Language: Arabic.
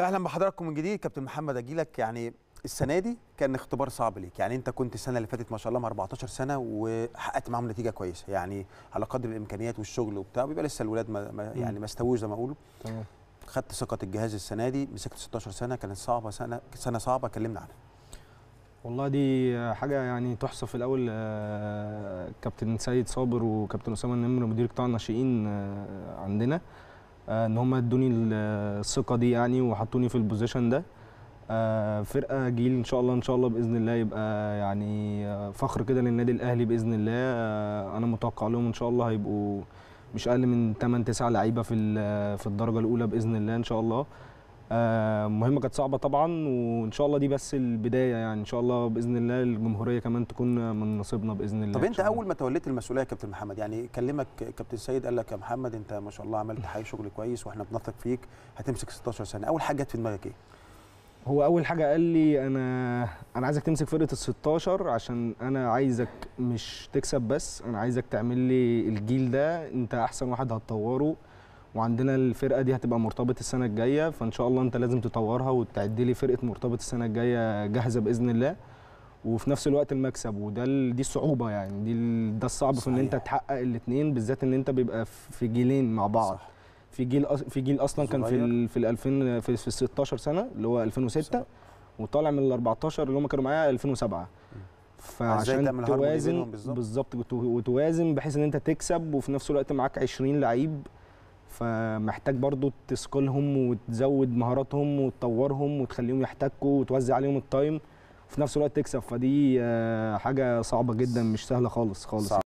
اهلا بحضراتكم من جديد كابتن محمد اجيلك يعني السنه دي كان اختبار صعب ليك يعني انت كنت السنه اللي فاتت ما شاء الله مع 14 سنه وحققت معاهم نتيجه كويسه يعني على قدر الامكانيات والشغل وبتاع بيبقى لسه الولاد ما يعني ما استووش زي ما اقولوا تمام خدت ثقه الجهاز السنه دي مسكت 16 سنه كانت صعبه سنه سنه صعبه كلمنا عنها والله دي حاجه يعني تحصى في الاول آه، كابتن سيد صابر وكابتن اسامه النمر مدير قطاع الناشئين آه، عندنا آه، ان هم ادوني الثقه دي يعني وحطوني في البوزيشن ده آه، فرقه جيل ان شاء الله ان شاء الله باذن الله يبقى يعني فخر كده للنادي الاهلي باذن الله آه، انا متوقع لهم ان شاء الله هيبقوا مش اقل من 8 9 لعيبه في في الدرجه الاولى باذن الله ان شاء الله آه، مهمه كانت صعبه طبعا وان شاء الله دي بس البدايه يعني ان شاء الله باذن الله الجمهوريه كمان تكون من نصيبنا باذن الله طب انت اول ما توليت المسؤوليه يا كابتن محمد يعني كلمك كابتن سيد قال لك يا محمد انت ما شاء الله عملت حي شغل كويس واحنا بنثق فيك هتمسك 16 سنه اول حاجه جت في دماغك ايه هو اول حاجه قال لي انا انا عايزك تمسك فرقه ال 16 عشان انا عايزك مش تكسب بس انا عايزك تعمل لي الجيل ده انت احسن واحد هتطوره وعندنا الفرقه دي هتبقى مرتبط السنه الجايه فان شاء الله انت لازم تطورها وتعد لي فرقه مرتبط السنه الجايه جاهزه باذن الله وفي نفس الوقت المكسب وده دي الصعوبه يعني دي ده الصعب في ان انت تحقق الاثنين بالذات ان انت بيبقى في جيلين مع بعض صح. في جيل في جيل اصلا صغير. كان في ال في ال 2000 في, في 16 سنه اللي هو 2006 صح. وطالع من ال 14 اللي هم كانوا معايا 2007 فعشان توازن بالظبط وتوازن بحيث ان انت تكسب وفي نفس الوقت معاك 20 لعيب فمحتاج برضو تسكلهم وتزود مهاراتهم وتطورهم وتخليهم يحتكوا وتوزع عليهم التايم وفي نفس الوقت تكسب فدي آه، حاجه صعبه جدا مش سهله خالص خالص صعب.